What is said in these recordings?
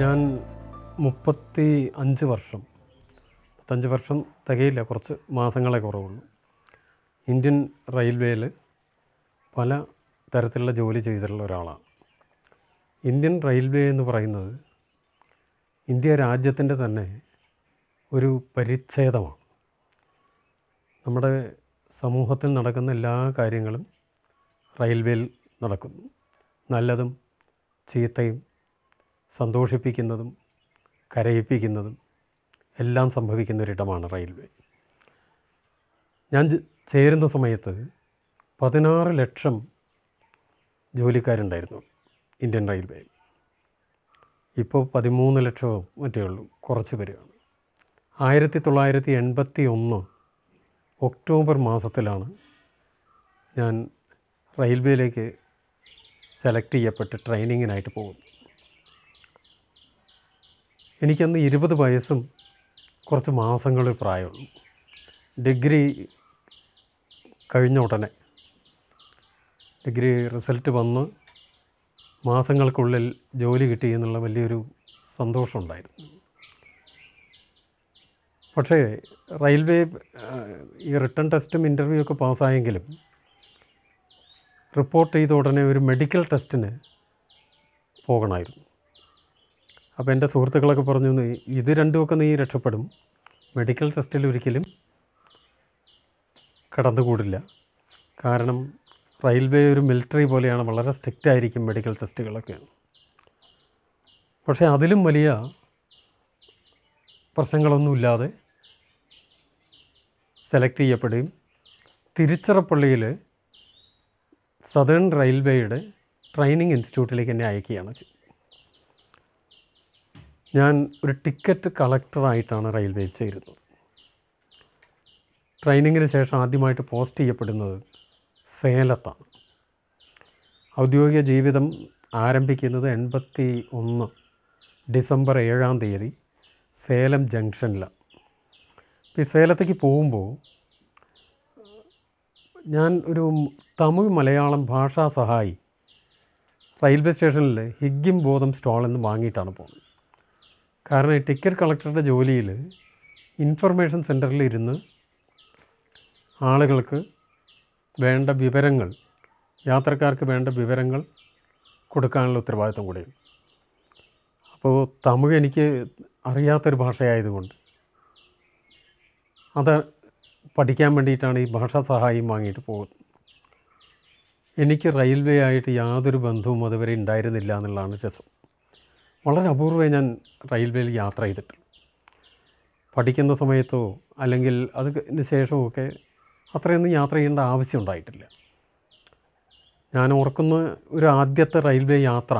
ഞാൻ മുപ്പത്തി അഞ്ച് വർഷം മുപ്പത്തഞ്ച് വർഷം തികയില്ല കുറച്ച് മാസങ്ങളെ കുറവുള്ളൂ ഇന്ത്യൻ റെയിൽവേയിൽ പല തരത്തിലുള്ള ജോലി ചെയ്തിട്ടുള്ള ഒരാളാണ് ഇന്ത്യൻ റെയിൽവേ എന്ന് പറയുന്നത് ഇന്ത്യ രാജ്യത്തിൻ്റെ തന്നെ ഒരു പരിച്ഛേദമാണ് നമ്മുടെ സമൂഹത്തിൽ നടക്കുന്ന എല്ലാ കാര്യങ്ങളും റെയിൽവേയിൽ നടക്കുന്നു നല്ലതും ചീത്തയും സന്തോഷിപ്പിക്കുന്നതും കരയിപ്പിക്കുന്നതും എല്ലാം സംഭവിക്കുന്ന ഒരിടമാണ് റെയിൽവേ ഞാൻ ചേരുന്ന സമയത്ത് പതിനാറ് ലക്ഷം ജോലിക്കാരുണ്ടായിരുന്നു ഇന്ത്യൻ റെയിൽവേ ഇപ്പോൾ പതിമൂന്ന് ലക്ഷമോ മറ്റേ ഉള്ളൂ കുറച്ച് പേരാണ് ആയിരത്തി തൊള്ളായിരത്തി എൺപത്തി ഒന്ന് ഒക്ടോബർ മാസത്തിലാണ് ഞാൻ റെയിൽവേയിലേക്ക് സെലക്ട് ചെയ്യപ്പെട്ട് ട്രെയിനിങ്ങിനായിട്ട് പോകുന്നത് എനിക്കന്ന് ഇരുപത് വയസ്സും കുറച്ച് മാസങ്ങൾ പ്രായമുള്ളൂ ഡിഗ്രി കഴിഞ്ഞ ഉടനെ ഡിഗ്രി റിസൾട്ട് വന്ന് മാസങ്ങൾക്കുള്ളിൽ ജോലി കിട്ടി എന്നുള്ള വലിയൊരു സന്തോഷമുണ്ടായിരുന്നു പക്ഷേ റെയിൽവേ ഈ റിട്ടേൺ ടെസ്റ്റും ഇൻ്റർവ്യൂ ഒക്കെ പാസ്സായെങ്കിലും റിപ്പോർട്ട് ചെയ്ത ഉടനെ ഒരു മെഡിക്കൽ ടെസ്റ്റിന് പോകണമായിരുന്നു അപ്പോൾ എൻ്റെ സുഹൃത്തുക്കളൊക്കെ പറഞ്ഞു ഇത് രണ്ടുമൊക്കെ നീ രക്ഷപ്പെടും മെഡിക്കൽ ടെസ്റ്റിൽ ഒരിക്കലും കടന്നുകൂടില്ല കാരണം റെയിൽവേ ഒരു മിലിറ്ററി പോലെയാണ് വളരെ സ്ട്രിക്റ്റ് ആയിരിക്കും മെഡിക്കൽ ടെസ്റ്റുകളൊക്കെ പക്ഷേ അതിലും വലിയ പ്രശ്നങ്ങളൊന്നുമില്ലാതെ സെലക്ട് ചെയ്യപ്പെടുകയും തിരുച്ചിറപ്പള്ളിയിൽ സതേൺ റെയിൽവേയുടെ ട്രെയിനിങ് ഇൻസ്റ്റിറ്റ്യൂട്ടിലേക്ക് എന്നെ അയക്കുകയാണ് ഞാൻ ഒരു ടിക്കറ്റ് കളക്ടറായിട്ടാണ് റെയിൽവേയിൽ ചേരുന്നത് ട്രെയിനിങ്ങിന് ശേഷം ആദ്യമായിട്ട് പോസ്റ്റ് ചെയ്യപ്പെടുന്നത് സേലത്താണ് ഔദ്യോഗിക ജീവിതം ആരംഭിക്കുന്നത് എൺപത്തി ഒന്ന് ഡിസംബർ ഏഴാം തീയതി സേലം ജംഗ്ഷനിലാണ് ഈ സേലത്തേക്ക് പോകുമ്പോൾ ഞാൻ ഒരു തമിഴ് മലയാളം ഭാഷാ സഹായി റെയിൽവേ സ്റ്റേഷനിൽ ഹിഗ്ഗിം ബോധം സ്റ്റോളിൽ നിന്ന് വാങ്ങിയിട്ടാണ് പോകുന്നത് കാരണം ഈ ടിക്കറ്റ് കളക്ടറുടെ ജോലിയിൽ ഇൻഫർമേഷൻ സെൻറ്ററിൽ ഇരുന്ന് ആളുകൾക്ക് വേണ്ട വിവരങ്ങൾ യാത്രക്കാർക്ക് വേണ്ട വിവരങ്ങൾ കൊടുക്കാനുള്ള ഉത്തരവാദിത്വം കൂടിയും അപ്പോൾ തമിഴ് എനിക്ക് അറിയാത്തൊരു ഭാഷയായതുകൊണ്ട് അത് പഠിക്കാൻ വേണ്ടിയിട്ടാണ് ഈ ഭാഷാ സഹായം വാങ്ങിയിട്ട് പോകുന്നത് എനിക്ക് റെയിൽവേ ആയിട്ട് യാതൊരു ബന്ധവും അതുവരെ ഉണ്ടായിരുന്നില്ല എന്നുള്ളതാണ് രസം വളരെ അപൂർവമേ ഞാൻ റെയിൽവേയിൽ യാത്ര ചെയ്തിട്ടുള്ളൂ പഠിക്കുന്ന സമയത്തോ അല്ലെങ്കിൽ അതിന് ശേഷമോ ഒക്കെ അത്രയൊന്നും യാത്ര ചെയ്യേണ്ട ആവശ്യം ഉണ്ടായിട്ടില്ല ഞാൻ ഓർക്കുന്ന ഒരു ആദ്യത്തെ റെയിൽവേ യാത്ര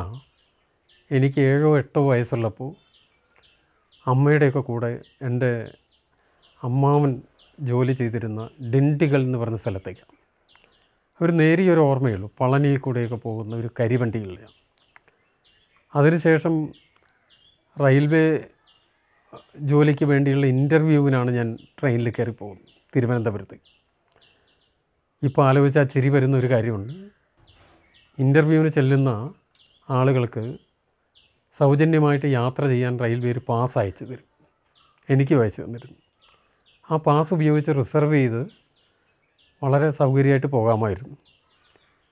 എനിക്ക് ഏഴോ എട്ടോ വയസ്സുള്ളപ്പോൾ അമ്മയുടെയൊക്കെ കൂടെ എൻ്റെ അമ്മാവൻ ജോലി ചെയ്തിരുന്ന ഡിണ്ടികൾ എന്ന് പറഞ്ഞ സ്ഥലത്തേക്കാണ് ഒരു നേരിയൊരു ഓർമ്മയുള്ളൂ പളനിയിൽ കൂടെയൊക്കെ പോകുന്ന ഒരു കരിവണ്ടികളിലാണ് അതിനുശേഷം റെയിൽവേ ജോലിക്ക് വേണ്ടിയുള്ള ഇൻ്റർവ്യൂവിനാണ് ഞാൻ ട്രെയിനിൽ കയറി പോകുന്നത് തിരുവനന്തപുരത്തേക്ക് ഇപ്പോൾ ആലോചിച്ചാൽ ചിരി വരുന്ന ഒരു കാര്യമുണ്ട് ഇൻ്റർവ്യൂവിന് ചെല്ലുന്ന ആളുകൾക്ക് സൗജന്യമായിട്ട് യാത്ര ചെയ്യാൻ റെയിൽവേ ഒരു പാസ് അയച്ചു തരും എനിക്ക് അയച്ചു തന്നിരുന്നു ആ പാസ് ഉപയോഗിച്ച് റിസർവ് ചെയ്ത് വളരെ സൗകര്യമായിട്ട് പോകാമായിരുന്നു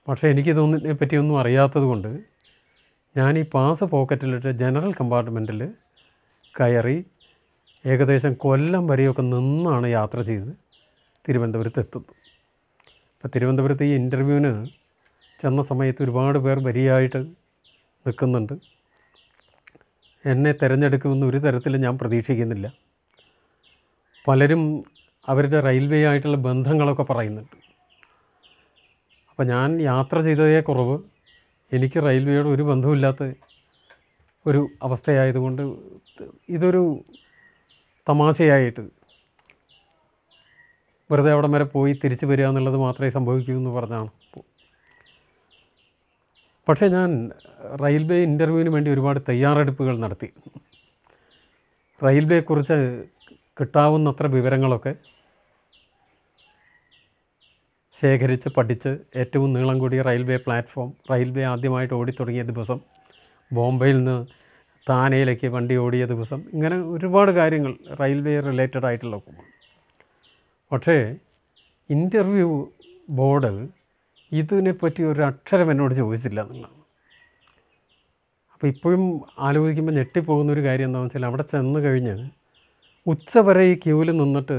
പക്ഷേ എനിക്ക് പറ്റിയൊന്നും അറിയാത്തത് കൊണ്ട് ഞാൻ ഈ പാസ് പോക്കറ്റിലിട്ട് ജനറൽ കമ്പാർട്ട്മെൻറ്റിൽ കയറി ഏകദേശം കൊല്ലം വരെയൊക്കെ നിന്നാണ് യാത്ര ചെയ്ത് തിരുവനന്തപുരത്ത് എത്തുന്നത് അപ്പോൾ തിരുവനന്തപുരത്ത് ഈ ഇൻ്റർവ്യൂവിന് ചെന്ന സമയത്ത് ഒരുപാട് പേർ വരിയായിട്ട് നിൽക്കുന്നുണ്ട് എന്നെ തിരഞ്ഞെടുക്കുമെന്ന് ഒരു തരത്തിലും ഞാൻ പ്രതീക്ഷിക്കുന്നില്ല പലരും അവരുടെ റെയിൽവേ ആയിട്ടുള്ള ബന്ധങ്ങളൊക്കെ പറയുന്നുണ്ട് അപ്പോൾ ഞാൻ യാത്ര ചെയ്തതേ കുറവ് എനിക്ക് റെയിൽവേയോട് ഒരു ബന്ധമില്ലാത്ത ഒരു അവസ്ഥയായതുകൊണ്ട് ഇതൊരു തമാശയായിട്ട് വെറുതെ അവിടം വരെ പോയി തിരിച്ചു വരിക എന്നുള്ളത് മാത്രമേ സംഭവിക്കൂ എന്ന് പറഞ്ഞാണ് പക്ഷേ ഞാൻ റെയിൽവേ ഇൻ്റർവ്യൂവിന് വേണ്ടി ഒരുപാട് തയ്യാറെടുപ്പുകൾ നടത്തി റെയിൽവേയെക്കുറിച്ച് കിട്ടാവുന്നത്ര വിവരങ്ങളൊക്കെ ശേഖരിച്ച് പഠിച്ച് ഏറ്റവും നീളം കൂടിയ റെയിൽവേ പ്ലാറ്റ്ഫോം റെയിൽവേ ആദ്യമായിട്ട് ഓടിത്തുടങ്ങിയ ദിവസം ബോംബെയിൽ നിന്ന് താനയിലേക്ക് വണ്ടി ഓടിയ ദിവസം ഇങ്ങനെ ഒരുപാട് കാര്യങ്ങൾ റെയിൽവേ റിലേറ്റഡ് ആയിട്ടുള്ള പക്ഷേ ഇൻ്റർവ്യൂ ബോർഡ് ഇതിനെപ്പറ്റി ഒരു അക്ഷരം എന്നോട് ചോദിച്ചില്ല നിങ്ങൾ അപ്പോൾ ഇപ്പോഴും ആലോചിക്കുമ്പോൾ ഒരു കാര്യം എന്താണെന്ന് വെച്ചാൽ അവിടെ ചെന്ന് കഴിഞ്ഞ് ഉച്ച വരെ ഈ ക്യൂവിൽ നിന്നിട്ട്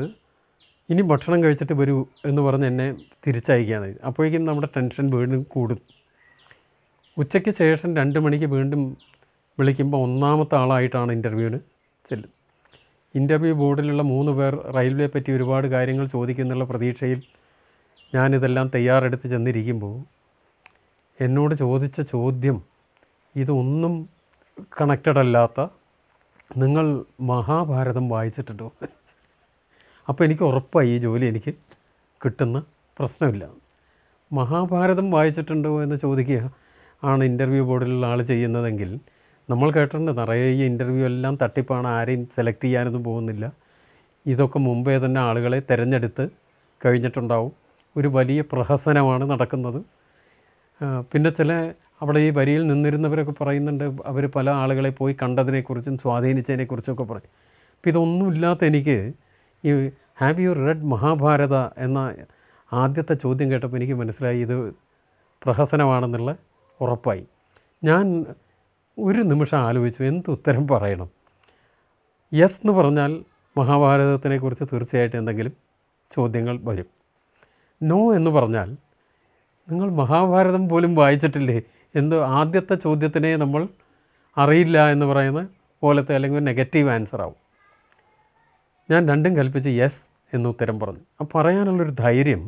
ഇനി ഭക്ഷണം കഴിച്ചിട്ട് വരൂ എന്ന് പറഞ്ഞ് എന്നെ തിരിച്ചയക്കുകയാണ് അപ്പോഴേക്കും നമ്മുടെ ടെൻഷൻ വീണ്ടും കൂടും ഉച്ചയ്ക്ക് ശേഷം രണ്ട് മണിക്ക് വീണ്ടും വിളിക്കുമ്പോൾ ഒന്നാമത്തെ ആളായിട്ടാണ് ഇൻ്റർവ്യൂവിന് ചെല്ലും ഇൻ്റർവ്യൂ ബോർഡിലുള്ള മൂന്ന് പേർ റെയിൽവേ പറ്റി ഒരുപാട് കാര്യങ്ങൾ ചോദിക്കുന്നുള്ള പ്രതീക്ഷയിൽ ഞാനിതെല്ലാം തയ്യാറെടുത്ത് ചെന്നിരിക്കുമ്പോൾ എന്നോട് ചോദിച്ച ചോദ്യം ഇതൊന്നും കണക്റ്റഡ് അല്ലാത്ത നിങ്ങൾ മഹാഭാരതം വായിച്ചിട്ടുണ്ടോ അപ്പോൾ എനിക്ക് ഉറപ്പായി ഈ ജോലി എനിക്ക് കിട്ടുന്ന പ്രശ്നമില്ല മഹാഭാരതം വായിച്ചിട്ടുണ്ടോ എന്ന് ചോദിക്കുക ആണ് ഇൻ്റർവ്യൂ ബോർഡിലുള്ള ആൾ ചെയ്യുന്നതെങ്കിൽ നമ്മൾ കേട്ടിട്ടുണ്ട് നിറയെ ഈ ഇൻ്റർവ്യൂ എല്ലാം തട്ടിപ്പാണ് ആരെയും സെലക്ട് ചെയ്യാനൊന്നും പോകുന്നില്ല ഇതൊക്കെ മുമ്പേ തന്നെ ആളുകളെ തിരഞ്ഞെടുത്ത് കഴിഞ്ഞിട്ടുണ്ടാവും ഒരു വലിയ പ്രഹസനമാണ് നടക്കുന്നത് പിന്നെ ചില അവിടെ ഈ വരിയിൽ നിന്നിരുന്നവരൊക്കെ പറയുന്നുണ്ട് അവർ പല ആളുകളെ പോയി കണ്ടതിനെക്കുറിച്ചും സ്വാധീനിച്ചതിനെക്കുറിച്ചും ഒക്കെ പറയും അപ്പോൾ ഇതൊന്നുമില്ലാത്ത എനിക്ക് ഈ ഹാവ് യു റെഡ് മഹാഭാരത എന്ന ആദ്യത്തെ ചോദ്യം കേട്ടപ്പോൾ എനിക്ക് മനസ്സിലായി ഇത് പ്രഹസനമാണെന്നുള്ള ഉറപ്പായി ഞാൻ ഒരു നിമിഷം ആലോചിച്ചു എന്ത് ഉത്തരം പറയണം യെസ് എന്ന് പറഞ്ഞാൽ മഹാഭാരതത്തിനെക്കുറിച്ച് തീർച്ചയായിട്ടും എന്തെങ്കിലും ചോദ്യങ്ങൾ വരും നോ എന്ന് പറഞ്ഞാൽ നിങ്ങൾ മഹാഭാരതം പോലും വായിച്ചിട്ടില്ലേ എന്ത് ആദ്യത്തെ ചോദ്യത്തിനെ നമ്മൾ അറിയില്ല എന്ന് പറയുന്ന പോലത്തെ അല്ലെങ്കിൽ നെഗറ്റീവ് ആൻസർ ആവും ഞാൻ രണ്ടും കൽപ്പിച്ച് യെസ് എന്ന് ഉത്തരം പറഞ്ഞു ആ പറയാനുള്ളൊരു ധൈര്യം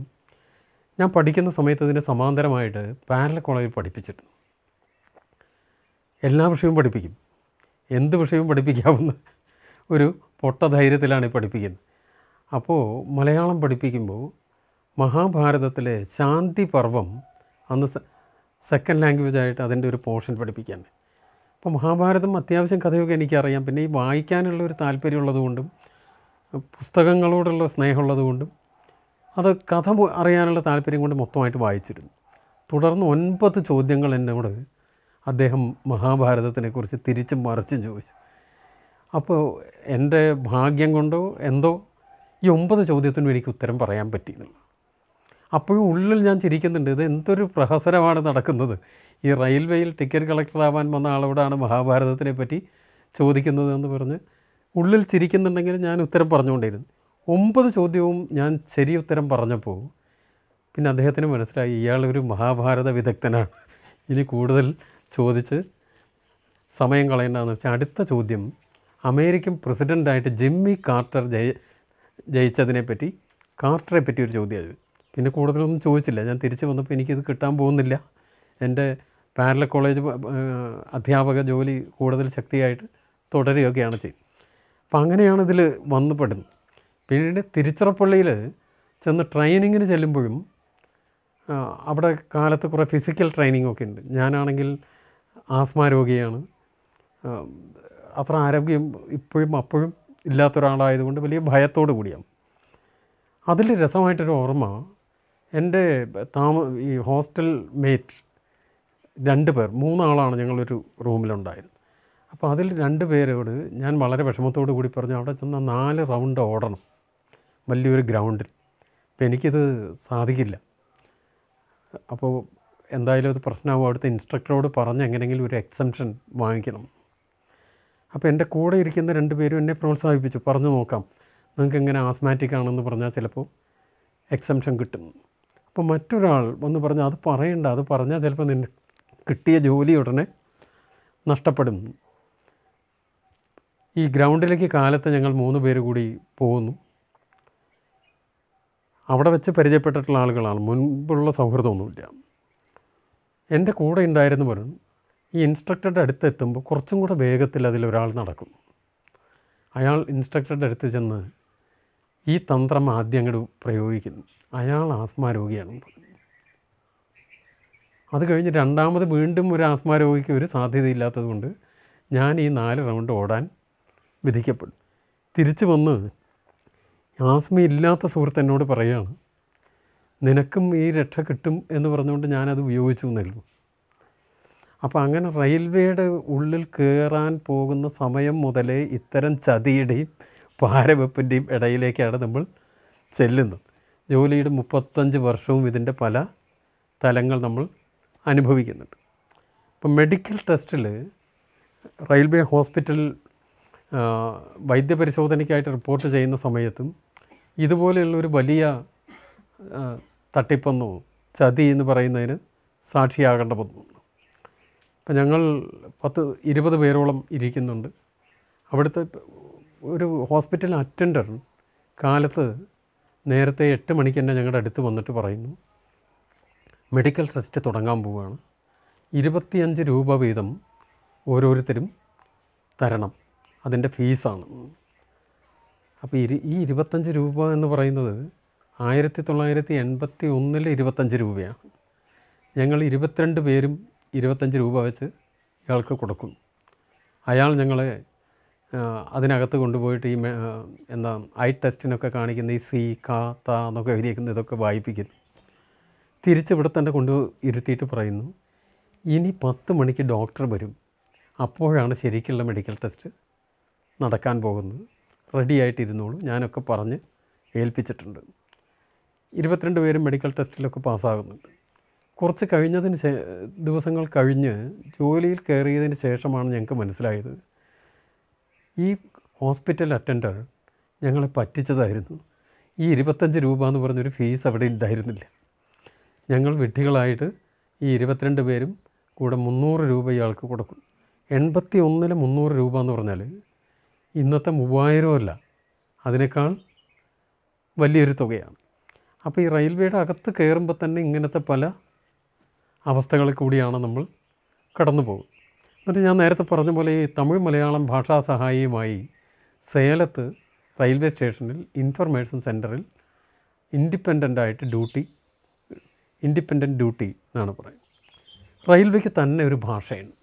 ഞാൻ പഠിക്കുന്ന സമയത്ത് ഇതിന് സമാന്തരമായിട്ട് പാരല കോളേജിൽ പഠിപ്പിച്ചിട്ടുണ്ട് എല്ലാ വിഷയവും പഠിപ്പിക്കും എന്ത് വിഷയവും പഠിപ്പിക്കാവുന്ന ഒരു പൊട്ട ധൈര്യത്തിലാണ് പഠിപ്പിക്കുന്നത് അപ്പോൾ മലയാളം പഠിപ്പിക്കുമ്പോൾ മഹാഭാരതത്തിലെ ശാന്തി പർവം അന്ന് സെക്കൻഡ് ലാംഗ്വേജ് ആയിട്ട് അതിൻ്റെ ഒരു പോർഷൻ പഠിപ്പിക്കാൻ അപ്പോൾ മഹാഭാരതം അത്യാവശ്യം കഥയൊക്കെ എനിക്കറിയാം പിന്നെ ഈ വായിക്കാനുള്ള ഒരു താല്പര്യമുള്ളതുകൊണ്ടും പുസ്തകങ്ങളോടുള്ള സ്നേഹമുള്ളതുകൊണ്ടും അത് കഥ അറിയാനുള്ള താല്പര്യം കൊണ്ട് മൊത്തമായിട്ട് വായിച്ചിരുന്നു തുടർന്ന് ഒൻപത് ചോദ്യങ്ങൾ എന്നോട് അദ്ദേഹം മഹാഭാരതത്തിനെക്കുറിച്ച് തിരിച്ചും മറിച്ചും ചോദിച്ചു അപ്പോൾ എൻ്റെ ഭാഗ്യം കൊണ്ടോ എന്തോ ഈ ഒമ്പത് ചോദ്യത്തിനും എനിക്ക് ഉത്തരം പറയാൻ പറ്റി അപ്പോഴും ഉള്ളിൽ ഞാൻ ചിരിക്കുന്നുണ്ട് ഇത് എന്തൊരു പ്രഹസനമാണ് നടക്കുന്നത് ഈ റെയിൽവേയിൽ ടിക്കറ്റ് കളക്ടറാവാൻ വന്ന ആളോടാണ് മഹാഭാരതത്തിനെ പറ്റി ചോദിക്കുന്നത് എന്ന് പറഞ്ഞ് ഉള്ളിൽ ചിരിക്കുന്നുണ്ടെങ്കിൽ ഞാൻ ഉത്തരം പറഞ്ഞുകൊണ്ടിരുന്നു ഒമ്പത് ചോദ്യവും ഞാൻ ശരി ഉത്തരം പറഞ്ഞപ്പോൾ പിന്നെ അദ്ദേഹത്തിന് മനസ്സിലായി ഇയാളൊരു മഹാഭാരത വിദഗ്ധനാണ് ഇനി കൂടുതൽ ചോദിച്ച് സമയം കളയേണ്ടതെന്ന് വെച്ചാൽ അടുത്ത ചോദ്യം അമേരിക്കൻ പ്രസിഡൻ്റായിട്ട് ജിമ്മി കാർട്ടർ ജയി ജയിച്ചതിനെപ്പറ്റി കാർട്ടറെ പറ്റി ഒരു ചോദ്യമാണ് പിന്നെ കൂടുതലൊന്നും ചോദിച്ചില്ല ഞാൻ തിരിച്ചു വന്നപ്പോൾ എനിക്കിത് കിട്ടാൻ പോകുന്നില്ല എൻ്റെ പാരല കോളേജ് അധ്യാപക ജോലി കൂടുതൽ ശക്തിയായിട്ട് തുടരുകയൊക്കെയാണ് ചെയ്യുന്നത് അപ്പം അങ്ങനെയാണ് ഇതിൽ വന്നപ്പെടുന്നത് പിന്നീട് തിരുച്ചിറപ്പള്ളിയിൽ ചെന്ന് ട്രെയിനിങ്ങിന് ചെല്ലുമ്പോഴും അവിടെ കാലത്ത് കുറേ ഫിസിക്കൽ ട്രെയിനിങ് ഒക്കെ ഉണ്ട് ഞാനാണെങ്കിൽ ആസ്മ രോഗിയാണ് അത്ര ആരോഗ്യം ഇപ്പോഴും അപ്പോഴും ഇല്ലാത്ത ഒരാളായതുകൊണ്ട് വലിയ ഭയത്തോട് കൂടിയാണ് അതിൽ രസമായിട്ടൊരു ഓർമ്മ എൻ്റെ താമ ഈ ഹോസ്റ്റൽ മേറ്റ് രണ്ട് പേർ മൂന്നാളാണ് ഞങ്ങളൊരു റൂമിലുണ്ടായിരുന്നത് അപ്പോൾ അതിൽ രണ്ട് പേരോട് ഞാൻ വളരെ വിഷമത്തോടു കൂടി പറഞ്ഞു അവിടെ ചെന്ന നാല് റൗണ്ട് ഓടണം വലിയൊരു ഗ്രൗണ്ടിൽ അപ്പോൾ എനിക്കിത് സാധിക്കില്ല അപ്പോൾ എന്തായാലും അത് പ്രശ്നമാകും അവിടുത്തെ ഇൻസ്ട്രക്ടറോട് പറഞ്ഞ് എങ്ങനെയെങ്കിലും ഒരു എക്സംഷൻ വാങ്ങിക്കണം അപ്പോൾ എൻ്റെ കൂടെ ഇരിക്കുന്ന രണ്ട് പേരും എന്നെ പ്രോത്സാഹിപ്പിച്ചു പറഞ്ഞു നോക്കാം നിങ്ങൾക്ക് എങ്ങനെ ആസ്മാറ്റിക് ആണെന്ന് പറഞ്ഞാൽ ചിലപ്പോൾ എക്സംഷൻ കിട്ടും അപ്പോൾ മറ്റൊരാൾ വന്ന് പറഞ്ഞു അത് പറയണ്ട അത് പറഞ്ഞാൽ ചിലപ്പോൾ നിന്നെ കിട്ടിയ ജോലി ഉടനെ നഷ്ടപ്പെടും ഈ ഗ്രൗണ്ടിലേക്ക് കാലത്ത് ഞങ്ങൾ മൂന്ന് പേര് കൂടി പോകുന്നു അവിടെ വെച്ച് പരിചയപ്പെട്ടിട്ടുള്ള ആളുകളാണ് മുൻപുള്ള സൗഹൃദമൊന്നുമില്ല എൻ്റെ കൂടെ ഉണ്ടായിരുന്നു പറഞ്ഞു ഈ ഇൻസ്ട്രക്ടറുടെ അടുത്ത് എത്തുമ്പോൾ കുറച്ചും കൂടെ വേഗത്തിൽ അതിലൊരാൾ നടക്കും അയാൾ ഇൻസ്ട്രക്ടറുടെ അടുത്ത് ചെന്ന് ഈ തന്ത്രം ആദ്യം അങ്ങോട്ട് പ്രയോഗിക്കുന്നു അയാൾ ആസ്മാരോഗിയാണ് അത് കഴിഞ്ഞ് രണ്ടാമത് വീണ്ടും ഒരു രോഗിക്ക് ഒരു കൊണ്ട് ഞാൻ ഈ നാല് റൗണ്ട് ഓടാൻ വിധിക്കപ്പെടും തിരിച്ചു വന്ന് ആസ്മി ഇല്ലാത്ത സുഹൃത്ത് എന്നോട് പറയുകയാണ് നിനക്കും ഈ രക്ഷ കിട്ടും എന്ന് പറഞ്ഞുകൊണ്ട് ഞാനത് ഉപയോഗിച്ചു എന്നല്ലോ അപ്പോൾ അങ്ങനെ റെയിൽവേയുടെ ഉള്ളിൽ കയറാൻ പോകുന്ന സമയം മുതലേ ഇത്തരം ചതിയുടെയും പാരവെപ്പിൻ്റെയും ഇടയിലേക്കാണ് നമ്മൾ ചെല്ലുന്നത് ജോലിയുടെ മുപ്പത്തഞ്ച് വർഷവും ഇതിൻ്റെ പല തലങ്ങൾ നമ്മൾ അനുഭവിക്കുന്നുണ്ട് അപ്പം മെഡിക്കൽ ടെസ്റ്റിൽ റെയിൽവേ ഹോസ്പിറ്റൽ വൈദ്യപരിശോധനയ്ക്കായിട്ട് റിപ്പോർട്ട് ചെയ്യുന്ന സമയത്തും ഇതുപോലെയുള്ളൊരു വലിയ തട്ടിപ്പെന്നോ ചതി എന്ന് പറയുന്നതിന് സാക്ഷിയാകേണ്ട പോകുന്നു അപ്പം ഞങ്ങൾ പത്ത് ഇരുപത് പേരോളം ഇരിക്കുന്നുണ്ട് അവിടുത്തെ ഒരു ഹോസ്പിറ്റൽ അറ്റൻഡർ കാലത്ത് നേരത്തെ എട്ട് മണിക്ക് തന്നെ ഞങ്ങളുടെ അടുത്ത് വന്നിട്ട് പറയുന്നു മെഡിക്കൽ ട്രസ്റ്റ് തുടങ്ങാൻ പോവുകയാണ് ഇരുപത്തിയഞ്ച് രൂപ വീതം ഓരോരുത്തരും തരണം അതിൻ്റെ ഫീസാണ് അപ്പോൾ ഇരു ഈ ഇരുപത്തഞ്ച് രൂപ എന്ന് പറയുന്നത് ആയിരത്തി തൊള്ളായിരത്തി എൺപത്തി ഒന്നിൽ ഇരുപത്തഞ്ച് രൂപയാണ് ഞങ്ങൾ ഇരുപത്തിരണ്ട് പേരും ഇരുപത്തഞ്ച് രൂപ വെച്ച് ഇയാൾക്ക് കൊടുക്കും അയാൾ ഞങ്ങളെ അതിനകത്ത് കൊണ്ടുപോയിട്ട് ഈ എന്താ ഐ ടെസ്റ്റിനൊക്കെ കാണിക്കുന്ന ഈ സി ക ത എന്നൊക്കെ എഴുതിയിരിക്കുന്ന ഇതൊക്കെ വായിപ്പിക്കുന്നു തിരിച്ച് ഇവിടെ തന്നെ കൊണ്ട് ഇരുത്തിയിട്ട് പറയുന്നു ഇനി പത്ത് മണിക്ക് ഡോക്ടർ വരും അപ്പോഴാണ് ശരിക്കുള്ള മെഡിക്കൽ ടെസ്റ്റ് നടക്കാൻ പോകുന്നത് ആയിട്ടിരുന്നോളൂ ഞാനൊക്കെ പറഞ്ഞ് ഏൽപ്പിച്ചിട്ടുണ്ട് ഇരുപത്തിരണ്ട് പേരും മെഡിക്കൽ ടെസ്റ്റിലൊക്കെ പാസ്സാകുന്നുണ്ട് കുറച്ച് കഴിഞ്ഞതിന് ശേ ദിവസങ്ങൾ കഴിഞ്ഞ് ജോലിയിൽ കയറിയതിന് ശേഷമാണ് ഞങ്ങൾക്ക് മനസ്സിലായത് ഈ ഹോസ്പിറ്റൽ അറ്റൻഡർ ഞങ്ങളെ പറ്റിച്ചതായിരുന്നു ഈ ഇരുപത്തഞ്ച് രൂപ എന്ന് പറഞ്ഞൊരു ഫീസ് അവിടെ ഉണ്ടായിരുന്നില്ല ഞങ്ങൾ വിഡ്ഢികളായിട്ട് ഈ ഇരുപത്തിരണ്ട് പേരും കൂടെ മുന്നൂറ് രൂപ ഇയാൾക്ക് കൊടുക്കും എൺപത്തി ഒന്നിൽ മുന്നൂറ് രൂപ എന്ന് പറഞ്ഞാൽ ഇന്നത്തെ മൂവായിരമല്ല അതിനേക്കാൾ വലിയൊരു തുകയാണ് അപ്പോൾ ഈ റെയിൽവേയുടെ അകത്ത് കയറുമ്പോൾ തന്നെ ഇങ്ങനത്തെ പല അവസ്ഥകളിൽ കൂടിയാണ് നമ്മൾ കടന്നു പോകും എന്നിട്ട് ഞാൻ നേരത്തെ പറഞ്ഞ പോലെ ഈ തമിഴ് മലയാളം ഭാഷാ സഹായിയുമായി സേലത്ത് റെയിൽവേ സ്റ്റേഷനിൽ ഇൻഫർമേഷൻ സെൻറ്ററിൽ ആയിട്ട് ഡ്യൂട്ടി ഇൻഡിപെൻഡൻറ്റ് ഡ്യൂട്ടി എന്നാണ് പറയുന്നത് റെയിൽവേക്ക് തന്നെ ഒരു ഭാഷയുണ്ട്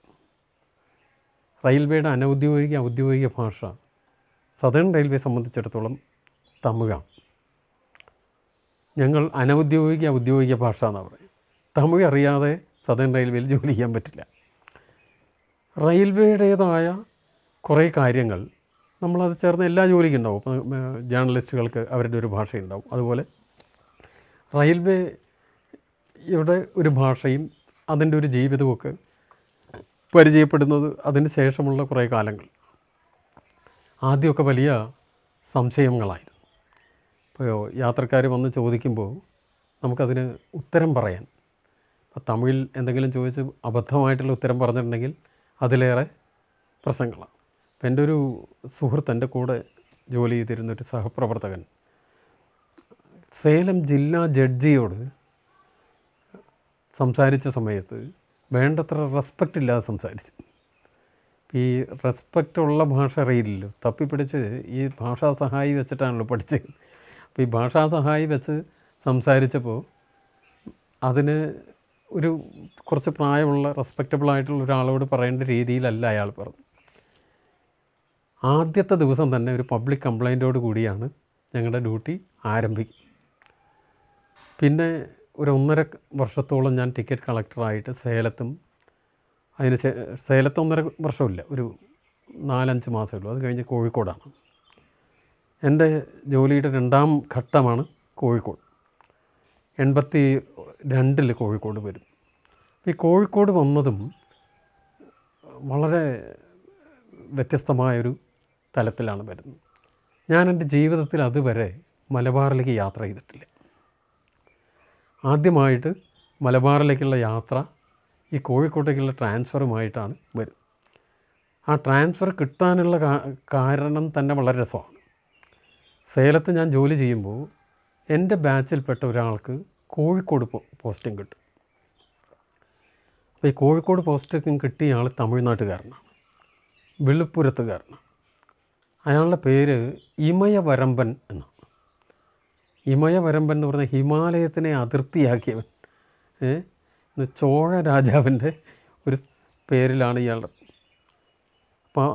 റെയിൽവേയുടെ അനൗദ്യോഗിക ഔദ്യോഗിക ഭാഷ സതേൺ റെയിൽവേ സംബന്ധിച്ചിടത്തോളം തമിഴാണ് ഞങ്ങൾ അനൗദ്യോഗിക ഔദ്യോഗിക ഭാഷ എന്നാണ് പറയുന്നത് തമിഴ് അറിയാതെ സതേൺ റെയിൽവേയിൽ ജോലി ചെയ്യാൻ പറ്റില്ല റെയിൽവേയുടേതായ കുറേ കാര്യങ്ങൾ നമ്മളത് ചേർന്ന് എല്ലാ ജോലിക്കും ഉണ്ടാവും ജേർണലിസ്റ്റുകൾക്ക് അവരുടെ ഒരു ഭാഷയുണ്ടാവും അതുപോലെ റെയിൽവേയുടെ ഒരു ഭാഷയും അതിൻ്റെ ഒരു ജീവിതമൊക്കെ പരിചയപ്പെടുന്നത് അതിന് ശേഷമുള്ള കുറേ കാലങ്ങൾ ആദ്യമൊക്കെ വലിയ സംശയങ്ങളായിരുന്നു ഇപ്പോൾ യാത്രക്കാർ വന്ന് ചോദിക്കുമ്പോൾ നമുക്കതിന് ഉത്തരം പറയാൻ ഇപ്പോൾ തമിഴിൽ എന്തെങ്കിലും ചോദിച്ച് അബദ്ധമായിട്ടുള്ള ഉത്തരം പറഞ്ഞിട്ടുണ്ടെങ്കിൽ അതിലേറെ പ്രശ്നങ്ങളാണ് അപ്പം എൻ്റെ ഒരു സുഹൃത്ത് എൻ്റെ കൂടെ ജോലി ചെയ്തിരുന്നൊരു സഹപ്രവർത്തകൻ സേലം ജില്ലാ ജഡ്ജിയോട് സംസാരിച്ച സമയത്ത് വേണ്ടത്ര റെസ്പെക്റ്റ് ഇല്ലാതെ സംസാരിച്ചു ഈ റെസ്പെക്റ്റുള്ള ഭാഷ അറിയില്ലല്ലോ തപ്പിപ്പിടിച്ച് ഈ ഭാഷാ സഹായി വെച്ചിട്ടാണല്ലോ പഠിച്ചത് അപ്പോൾ ഈ ഭാഷാ സഹായി വെച്ച് സംസാരിച്ചപ്പോൾ അതിന് ഒരു കുറച്ച് പ്രായമുള്ള റെസ്പെക്റ്റബിൾ ആയിട്ടുള്ള ഒരാളോട് പറയേണ്ട രീതിയിലല്ല അയാൾ പറഞ്ഞു ആദ്യത്തെ ദിവസം തന്നെ ഒരു പബ്ലിക് കംപ്ലയിൻറ്റോട് കൂടിയാണ് ഞങ്ങളുടെ ഡ്യൂട്ടി ആരംഭിക്കും പിന്നെ ഒരു ഒന്നര വർഷത്തോളം ഞാൻ ടിക്കറ്റ് കളക്ടറായിട്ട് സേലത്തും അതിന് സേലത്ത് ഒന്നര വർഷമില്ല ഒരു നാലഞ്ച് മാസമേ ഉള്ളൂ അത് കഴിഞ്ഞ് കോഴിക്കോടാണ് എൻ്റെ ജോലിയുടെ രണ്ടാം ഘട്ടമാണ് കോഴിക്കോട് എൺപത്തി രണ്ടിൽ കോഴിക്കോട് വരും ഈ കോഴിക്കോട് വന്നതും വളരെ വ്യത്യസ്തമായൊരു തലത്തിലാണ് വരുന്നത് ഞാൻ എൻ്റെ ജീവിതത്തിൽ അതുവരെ മലബാറിലേക്ക് യാത്ര ചെയ്തിട്ടില്ല ആദ്യമായിട്ട് മലബാറിലേക്കുള്ള യാത്ര ഈ കോഴിക്കോട്ടേക്കുള്ള ട്രാൻസ്ഫറുമായിട്ടാണ് വരും ആ ട്രാൻസ്ഫർ കിട്ടാനുള്ള കാരണം തന്നെ വളരെ രസമാണ് സേലത്ത് ഞാൻ ജോലി ചെയ്യുമ്പോൾ എൻ്റെ ബാച്ചിൽപ്പെട്ട ഒരാൾക്ക് കോഴിക്കോട് പോസ്റ്റിംഗ് കിട്ടും അപ്പോൾ ഈ കോഴിക്കോട് പോസ്റ്റിംഗ് കിട്ടിയ ആൾ തമിഴ്നാട്ടുകാരനാണ് വെളുപ്പുരത്തുകാരനാണ് അയാളുടെ പേര് ഇമയവരമ്പൻ എന്നാണ് ഇമയവരമ്പൻ എന്ന് പറഞ്ഞാൽ ഹിമാലയത്തിനെ അതിർത്തിയാക്കിയവൻ ചോഴ രാജാവിൻ്റെ ഒരു പേരിലാണ് ഇയാളുടെ അപ്പോൾ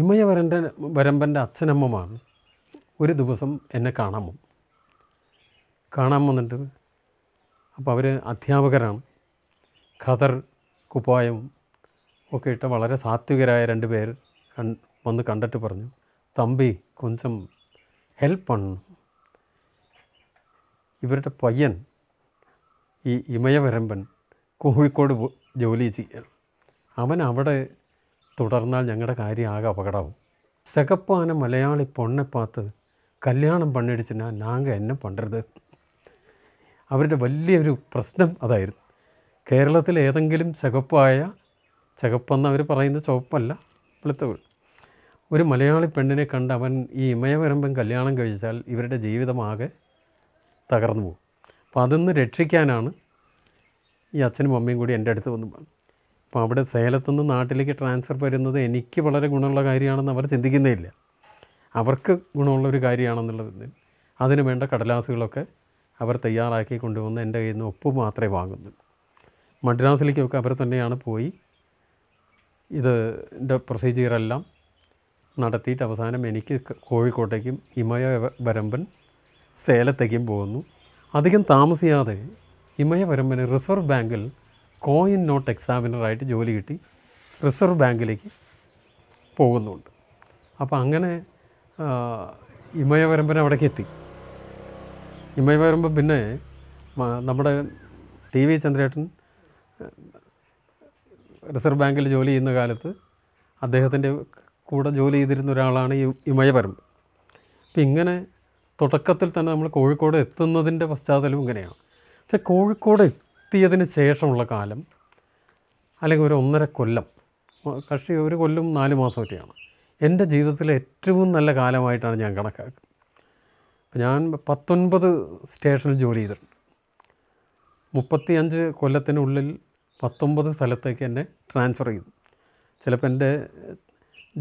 ഇമയവരൻ്റെ വരമ്പൻ്റെ അച്ഛനമ്മമാണ് ഒരു ദിവസം എന്നെ കാണാൻ വന്നു കാണാൻ വന്നിട്ട് അപ്പോൾ അവർ അധ്യാപകരാണ് ഖദർ കുപ്പായം ഒക്കെ ഇട്ട വളരെ സാത്വികരായ രണ്ട് പേർ വന്ന് കണ്ടിട്ട് പറഞ്ഞു തമ്പി കൊഞ്ചം ഹെൽപ്പ് പണ്ണു ഇവരുടെ പയ്യൻ ഈ ഇമയവരമ്പൻ കോഴിക്കോട് ജോലി ചെയ്യുകയാണ് അവൻ അവിടെ തുടർന്നാൽ ഞങ്ങളുടെ കാര്യം ആകെ അപകടമാവും സകപ്പാന മലയാളി പൊണ്ണെ പാത്ത് കല്യാണം പണ്ണിടിച്ചാൽ നാങ്ക എന്നെ പണ്ടരുത് അവരുടെ വലിയൊരു പ്രശ്നം അതായിരുന്നു കേരളത്തിൽ ഏതെങ്കിലും ചകപ്പായ ചകപ്പെന്ന് അവർ പറയുന്ന ചുവപ്പല്ല വെളുത്തവൾ ഒരു മലയാളി പെണ്ണിനെ കണ്ട് അവൻ ഈ ഇമയവരമ്പൻ കല്യാണം കഴിച്ചാൽ ഇവരുടെ ജീവിതമാകെ തകർന്നു പോകും അപ്പോൾ അതൊന്ന് രക്ഷിക്കാനാണ് ഈ അച്ഛനും അമ്മയും കൂടി എൻ്റെ അടുത്ത് വന്നു അപ്പോൾ അവിടെ സേലത്തുനിന്ന് നാട്ടിലേക്ക് ട്രാൻസ്ഫർ വരുന്നത് എനിക്ക് വളരെ ഗുണമുള്ള കാര്യമാണെന്ന് അവർ ചിന്തിക്കുന്നേ ഇല്ല അവർക്ക് ഗുണമുള്ള ഒരു കാര്യമാണെന്നുള്ളത് അതിന് വേണ്ട കടലാസുകളൊക്കെ അവർ തയ്യാറാക്കി കൊണ്ടുവന്ന് എൻ്റെ കയ്യിൽ നിന്ന് ഒപ്പ് മാത്രമേ വാങ്ങുന്നു മദ്രാസിലേക്കൊക്കെ അവർ തന്നെയാണ് പോയി ഇത് എൻ്റെ പ്രൊസീജിയറെല്ലാം നടത്തിയിട്ട് അവസാനം എനിക്ക് കോഴിക്കോട്ടേക്കും ഹിമയ വരമ്പൻ സേലത്തേക്കും പോകുന്നു അധികം താമസിയാതെ ഇമയപരമ്പന് റിസർവ് ബാങ്കിൽ കോയിൻ നോട്ട് എക്സാമിനറായിട്ട് ജോലി കിട്ടി റിസർവ് ബാങ്കിലേക്ക് പോകുന്നുണ്ട് അപ്പോൾ അങ്ങനെ ഇമയപരമ്പൻ അവിടേക്ക് എത്തി ഇമയപരമ്പ് പിന്നെ നമ്മുടെ ടി വി ചന്ദ്രേട്ടൻ റിസർവ് ബാങ്കിൽ ജോലി ചെയ്യുന്ന കാലത്ത് അദ്ദേഹത്തിൻ്റെ കൂടെ ജോലി ചെയ്തിരുന്ന ഒരാളാണ് ഈ ഇമയപരമ്പ് അപ്പം ഇങ്ങനെ തുടക്കത്തിൽ തന്നെ നമ്മൾ കോഴിക്കോട് എത്തുന്നതിൻ്റെ പശ്ചാത്തലം ഇങ്ങനെയാണ് പക്ഷേ കോഴിക്കോട് എത്തിയതിന് ശേഷമുള്ള കാലം അല്ലെങ്കിൽ ഒരു ഒന്നര കൊല്ലം കക്ഷി ഒരു കൊല്ലം നാല് മാസം ഒക്കെയാണ് എൻ്റെ ജീവിതത്തിലെ ഏറ്റവും നല്ല കാലമായിട്ടാണ് ഞാൻ കണക്കാക്കുക ഞാൻ പത്തൊൻപത് സ്റ്റേഷനിൽ ജോലി ചെയ്തിട്ടുണ്ട് മുപ്പത്തി അഞ്ച് കൊല്ലത്തിനുള്ളിൽ പത്തൊമ്പത് സ്ഥലത്തേക്ക് എന്നെ ട്രാൻസ്ഫർ ചെയ്തു ചിലപ്പോൾ എൻ്റെ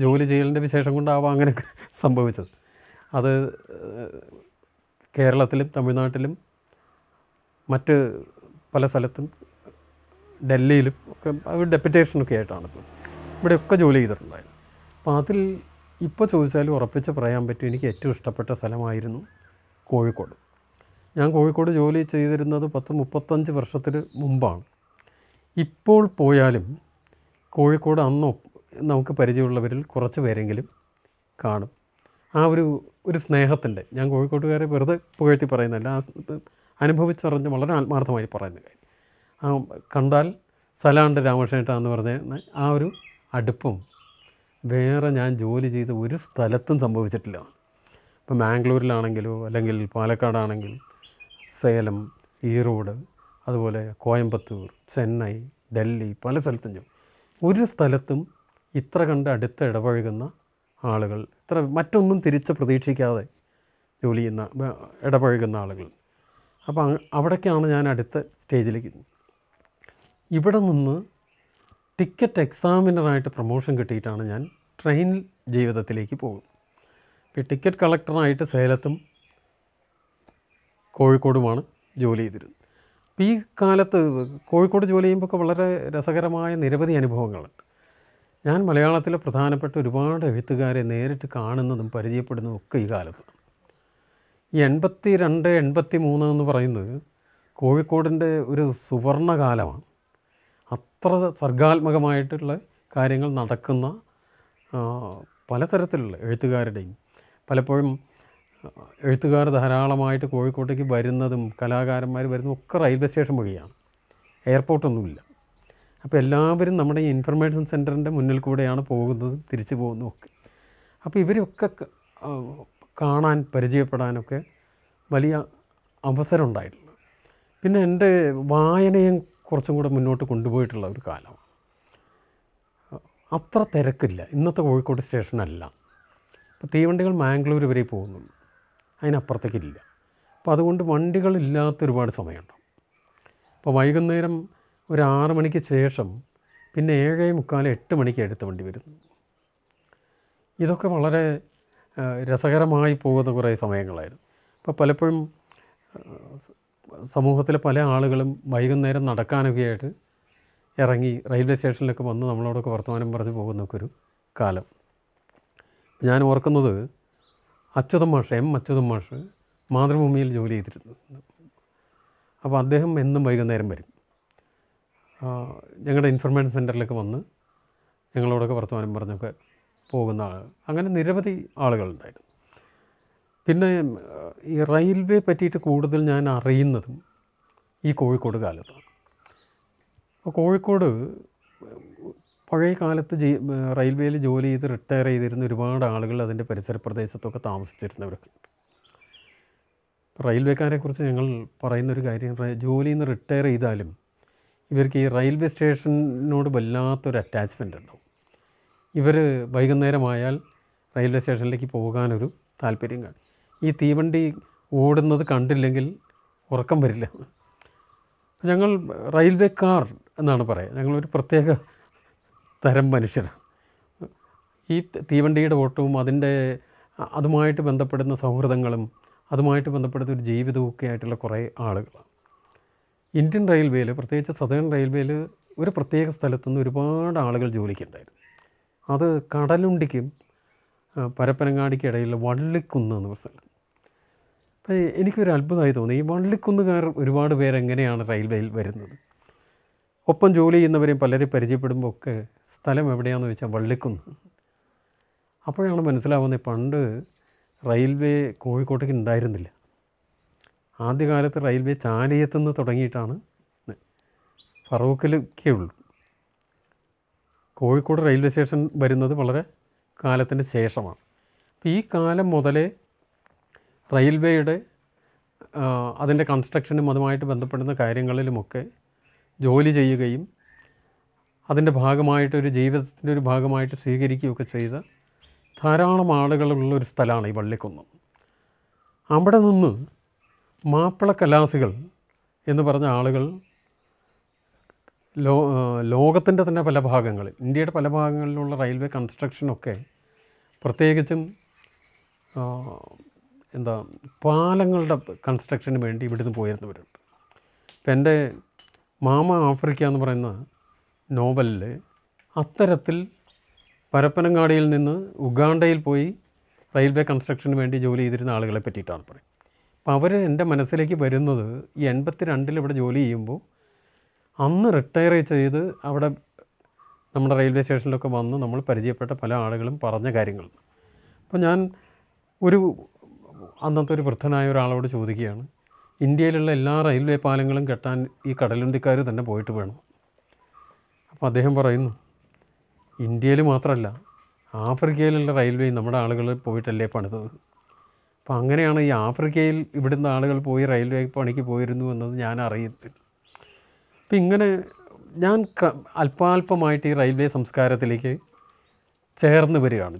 ജോലി ചെയ്യലിൻ്റെ വിശേഷം കൊണ്ടാവാം അങ്ങനെയൊക്കെ സംഭവിച്ചത് അത് കേരളത്തിലും തമിഴ്നാട്ടിലും മറ്റ് പല സ്ഥലത്തും ഡൽഹിയിലും ഒക്കെ അവർ ഡെപ്യൂട്ടേഷനൊക്കെ ആയിട്ടാണ് ഇവിടെയൊക്കെ ജോലി ചെയ്തിട്ടുണ്ടായിരുന്നു അപ്പോൾ അതിൽ ഇപ്പോൾ ചോദിച്ചാലും ഉറപ്പിച്ച് പറയാൻ പറ്റും എനിക്ക് ഏറ്റവും ഇഷ്ടപ്പെട്ട സ്ഥലമായിരുന്നു കോഴിക്കോട് ഞാൻ കോഴിക്കോട് ജോലി ചെയ്തിരുന്നത് പത്ത് മുപ്പത്തഞ്ച് വർഷത്തിന് മുമ്പാണ് ഇപ്പോൾ പോയാലും കോഴിക്കോട് അന്നോ നമുക്ക് പരിചയമുള്ളവരിൽ കുറച്ച് പേരെങ്കിലും കാണും ആ ഒരു ഒരു സ്നേഹത്തിൻ്റെ ഞാൻ കോഴിക്കോട്ടുകാരെ വെറുതെ പുകഴ്ത്തി പറയുന്നില്ല ആ അനുഭവിച്ചറിഞ്ഞ് വളരെ ആത്മാർത്ഥമായി പറയുന്ന കാര്യം ആ കണ്ടാൽ സലാണ്ട് രാമകൃഷ്ണേട്ട എന്ന് പറഞ്ഞ ആ ഒരു അടുപ്പും വേറെ ഞാൻ ജോലി ചെയ്ത ഒരു സ്ഥലത്തും സംഭവിച്ചിട്ടില്ല ഇപ്പം മാംഗ്ലൂരിലാണെങ്കിലോ അല്ലെങ്കിൽ പാലക്കാടാണെങ്കിലും സേലം ഈറോഡ് അതുപോലെ കോയമ്പത്തൂർ ചെന്നൈ ഡൽഹി പല സ്ഥലത്തും ഒരു സ്ഥലത്തും ഇത്ര കണ്ട് അടുത്ത് ഇടപഴകുന്ന ആളുകൾ ഇത്ര മറ്റൊന്നും തിരിച്ച് പ്രതീക്ഷിക്കാതെ ജോലി ചെയ്യുന്ന ഇടപഴകുന്ന ആളുകൾ അപ്പോൾ അവിടേക്കാണ് ഞാൻ അടുത്ത സ്റ്റേജിലേക്ക് ഇവിടെ നിന്ന് ടിക്കറ്റ് എക്സാമിനറായിട്ട് പ്രൊമോഷൻ കിട്ടിയിട്ടാണ് ഞാൻ ട്രെയിൻ ജീവിതത്തിലേക്ക് പോകും ഇപ്പോൾ ടിക്കറ്റ് കളക്ടറായിട്ട് സേലത്തും കോഴിക്കോടുമാണ് ജോലി ചെയ്തിരുന്നത് അപ്പോൾ ഈ കാലത്ത് കോഴിക്കോട് ജോലി ചെയ്യുമ്പോൾ വളരെ രസകരമായ നിരവധി അനുഭവങ്ങളുണ്ട് ഞാൻ മലയാളത്തിലെ പ്രധാനപ്പെട്ട ഒരുപാട് എഴുത്തുകാരെ നേരിട്ട് കാണുന്നതും പരിചയപ്പെടുന്നതും ഒക്കെ ഈ കാലത്ത് ഈ എൺപത്തി രണ്ട് എൺപത്തി മൂന്ന് എന്ന് പറയുന്നത് കോഴിക്കോടിൻ്റെ ഒരു സുവർണകാലമാണ് കാലമാണ് അത്ര സർഗാത്മകമായിട്ടുള്ള കാര്യങ്ങൾ നടക്കുന്ന പലതരത്തിലുള്ള എഴുത്തുകാരുടെയും പലപ്പോഴും എഴുത്തുകാർ ധാരാളമായിട്ട് കോഴിക്കോട്ടേക്ക് വരുന്നതും കലാകാരന്മാർ വരുന്നതും ഒക്കെ റെയിൽവേ സ്റ്റേഷൻ വഴിയാണ് എയർപോർട്ടൊന്നുമില്ല അപ്പോൾ എല്ലാവരും നമ്മുടെ ഈ ഇൻഫർമേഷൻ സെൻറ്ററിൻ്റെ മുന്നിൽ കൂടെയാണ് പോകുന്നത് തിരിച്ചു പോകുന്നതും ഒക്കെ അപ്പോൾ ഇവരൊക്കെ കാണാൻ പരിചയപ്പെടാനൊക്കെ വലിയ അവസരം ഉണ്ടായിട്ടുള്ളത് പിന്നെ എൻ്റെ വായനയും കുറച്ചും കൂടെ മുന്നോട്ട് കൊണ്ടുപോയിട്ടുള്ള ഒരു കാലമാണ് അത്ര തിരക്കില്ല ഇന്നത്തെ കോഴിക്കോട് സ്റ്റേഷനല്ല ഇപ്പോൾ തീവണ്ടികൾ മാംഗ്ലൂർ വരെ പോകുന്നുണ്ട് അതിനപ്പുറത്തേക്കില്ല അപ്പോൾ അതുകൊണ്ട് വണ്ടികളില്ലാത്ത ഒരുപാട് സമയമുണ്ടാവും അപ്പോൾ വൈകുന്നേരം ഒരു ആറ് മണിക്ക് ശേഷം പിന്നെ ഏഴേ മുക്കാൽ എട്ട് മണിക്ക് എടുത്ത വണ്ടി വരുന്നു ഇതൊക്കെ വളരെ രസകരമായി പോകുന്ന കുറേ സമയങ്ങളായിരുന്നു അപ്പോൾ പലപ്പോഴും സമൂഹത്തിലെ പല ആളുകളും വൈകുന്നേരം നടക്കാനൊക്കെ ആയിട്ട് ഇറങ്ങി റെയിൽവേ സ്റ്റേഷനിലൊക്കെ വന്ന് നമ്മളോടൊക്കെ വർത്തമാനം പറഞ്ഞ് പോകുന്നൊക്കെ ഒരു കാലം ഞാൻ ഓർക്കുന്നത് അച്യുതം മാഷ് എം അച്യുതം മാഷ് മാതൃഭൂമിയിൽ ജോലി ചെയ്തിരുന്നു അപ്പോൾ അദ്ദേഹം എന്നും വൈകുന്നേരം വരും ഞങ്ങളുടെ ഇൻഫർമേഷൻ സെൻറ്ററിലേക്ക് വന്ന് ഞങ്ങളോടൊക്കെ വർത്തമാനം പറഞ്ഞൊക്കെ പോകുന്ന ആൾ അങ്ങനെ നിരവധി ആളുകളുണ്ടായിരുന്നു പിന്നെ ഈ റെയിൽവേ പറ്റിയിട്ട് കൂടുതൽ ഞാൻ അറിയുന്നതും ഈ കോഴിക്കോട് കാലത്താണ് അപ്പോൾ കോഴിക്കോട് പഴയ കാലത്ത് ജീ റെയിൽവേയിൽ ജോലി ചെയ്ത് റിട്ടയർ ചെയ്തിരുന്ന ഒരുപാട് ആളുകൾ അതിൻ്റെ പരിസര പ്രദേശത്തൊക്കെ താമസിച്ചിരുന്നവരൊക്കെ റെയിൽവേക്കാരെക്കുറിച്ച് ഞങ്ങൾ പറയുന്നൊരു കാര്യം ജോലിയിൽ നിന്ന് റിട്ടയർ ചെയ്താലും ഇവർക്ക് ഈ റെയിൽവേ സ്റ്റേഷനോട് വല്ലാത്തൊരു അറ്റാച്ച്മെൻ്റ് ഉണ്ടാവും ഇവർ വൈകുന്നേരമായാൽ റെയിൽവേ സ്റ്റേഷനിലേക്ക് പോകാനൊരു താല്പര്യം കാണും ഈ തീവണ്ടി ഓടുന്നത് കണ്ടില്ലെങ്കിൽ ഉറക്കം വരില്ല ഞങ്ങൾ റെയിൽവേ കാർ എന്നാണ് പറയുക ഞങ്ങളൊരു പ്രത്യേക തരം മനുഷ്യരാണ് ഈ തീവണ്ടിയുടെ ഓട്ടവും അതിൻ്റെ അതുമായിട്ട് ബന്ധപ്പെടുന്ന സൗഹൃദങ്ങളും അതുമായിട്ട് ബന്ധപ്പെടുന്ന ഒരു ജീവിതവും ഒക്കെ ആയിട്ടുള്ള കുറേ ആളുകളാണ് ഇന്ത്യൻ റെയിൽവേയിൽ പ്രത്യേകിച്ച് സദേൺ റെയിൽവേയിൽ ഒരു പ്രത്യേക സ്ഥലത്തുനിന്ന് ഒരുപാട് ആളുകൾ ജോലിക്കുണ്ടായിരുന്നു അത് കടലുണ്ടിക്കും പരപ്പനങ്ങാടിക്കിടയിൽ വള്ളിക്കുന്ന് എന്ന സ്ഥലം അപ്പോൾ എനിക്കൊരു അത്ഭുതമായി തോന്നി ഈ വള്ളിക്കുന്നുകാർ ഒരുപാട് പേരെങ്ങനെയാണ് റെയിൽവേയിൽ വരുന്നത് ഒപ്പം ജോലി ചെയ്യുന്നവരെയും പലരും പരിചയപ്പെടുമ്പോൾ ഒക്കെ സ്ഥലം എവിടെയാണെന്ന് വെച്ചാൽ വള്ളിക്കുന്ന് അപ്പോഴാണ് മനസ്സിലാവുന്നത് പണ്ട് റെയിൽവേ കോഴിക്കോട്ടേക്ക് ഉണ്ടായിരുന്നില്ല ആദ്യകാലത്ത് റെയിൽവേ ചാലിയത്ത് നിന്ന് തുടങ്ങിയിട്ടാണ് ഫറൂഖിലൊക്കെ ഉള്ളൂ കോഴിക്കോട് റെയിൽവേ സ്റ്റേഷൻ വരുന്നത് വളരെ കാലത്തിന് ശേഷമാണ് അപ്പോൾ ഈ കാലം മുതലേ റെയിൽവേയുടെ അതിൻ്റെ കൺസ്ട്രക്ഷനും അതുമായിട്ട് ബന്ധപ്പെടുന്ന കാര്യങ്ങളിലുമൊക്കെ ജോലി ചെയ്യുകയും അതിൻ്റെ ഭാഗമായിട്ട് ഒരു ജീവിതത്തിൻ്റെ ഒരു ഭാഗമായിട്ട് സ്വീകരിക്കുകയൊക്കെ ചെയ്ത ധാരാളം ആളുകളുള്ള ഒരു സ്ഥലമാണ് ഈ വള്ളിക്കുന്ന് അവിടെ നിന്ന് മാപ്പിള കലാസികൾ എന്ന് പറഞ്ഞ ആളുകൾ ലോ ലോകത്തിൻ്റെ തന്നെ പല ഭാഗങ്ങളിൽ ഇന്ത്യയുടെ പല ഭാഗങ്ങളിലുള്ള റെയിൽവേ കൺസ്ട്രക്ഷനൊക്കെ പ്രത്യേകിച്ചും എന്താ പാലങ്ങളുടെ കൺസ്ട്രക്ഷന് വേണ്ടി ഇവിടുന്ന് പോയിരുന്നവരുണ്ട് ഇപ്പം എൻ്റെ മാമ ആഫ്രിക്ക എന്ന് പറയുന്ന നോവലിൽ അത്തരത്തിൽ പരപ്പനങ്ങാടിയിൽ നിന്ന് ഉഗാണ്ടയിൽ പോയി റെയിൽവേ കൺസ്ട്രക്ഷന് വേണ്ടി ജോലി ചെയ്തിരുന്ന ആളുകളെ പറ്റിയിട്ടാണ് പറയുന്നത് അപ്പോൾ അവർ എൻ്റെ മനസ്സിലേക്ക് വരുന്നത് ഈ രണ്ടിൽ ഇവിടെ ജോലി ചെയ്യുമ്പോൾ അന്ന് റിട്ടയർ ചെയ്ത് അവിടെ നമ്മുടെ റെയിൽവേ സ്റ്റേഷനിലൊക്കെ വന്ന് നമ്മൾ പരിചയപ്പെട്ട പല ആളുകളും പറഞ്ഞ കാര്യങ്ങൾ അപ്പോൾ ഞാൻ ഒരു അന്നത്തെ ഒരു വൃദ്ധനായ ഒരാളോട് ചോദിക്കുകയാണ് ഇന്ത്യയിലുള്ള എല്ലാ റെയിൽവേ പാലങ്ങളും കെട്ടാൻ ഈ കടലുണ്ടിക്കാർ തന്നെ പോയിട്ട് വേണം അപ്പോൾ അദ്ദേഹം പറയുന്നു ഇന്ത്യയിൽ മാത്രമല്ല ആഫ്രിക്കയിലുള്ള റെയിൽവേ നമ്മുടെ ആളുകൾ പോയിട്ടല്ലേ പണിതത് അപ്പോൾ അങ്ങനെയാണ് ഈ ആഫ്രിക്കയിൽ ഇവിടുന്ന് ആളുകൾ പോയി റെയിൽവേ പണിക്ക് പോയിരുന്നു എന്നത് ഞാൻ അറിയത്തില്ല അപ്പം ഇങ്ങനെ ഞാൻ അല്പാൽപമായിട്ട് ഈ റെയിൽവേ സംസ്കാരത്തിലേക്ക് ചേർന്ന് വരികയാണ്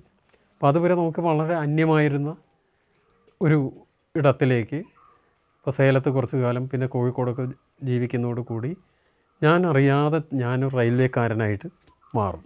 അപ്പോൾ അതുവരെ നമുക്ക് വളരെ അന്യമായിരുന്ന ഒരു ഇടത്തിലേക്ക് ഇപ്പോൾ സേലത്ത് കുറച്ച് കാലം പിന്നെ കോഴിക്കോടൊക്കെ ജീവിക്കുന്നതോടു കൂടി ഞാൻ അറിയാതെ ഞാൻ റെയിൽവേക്കാരനായിട്ട് മാറും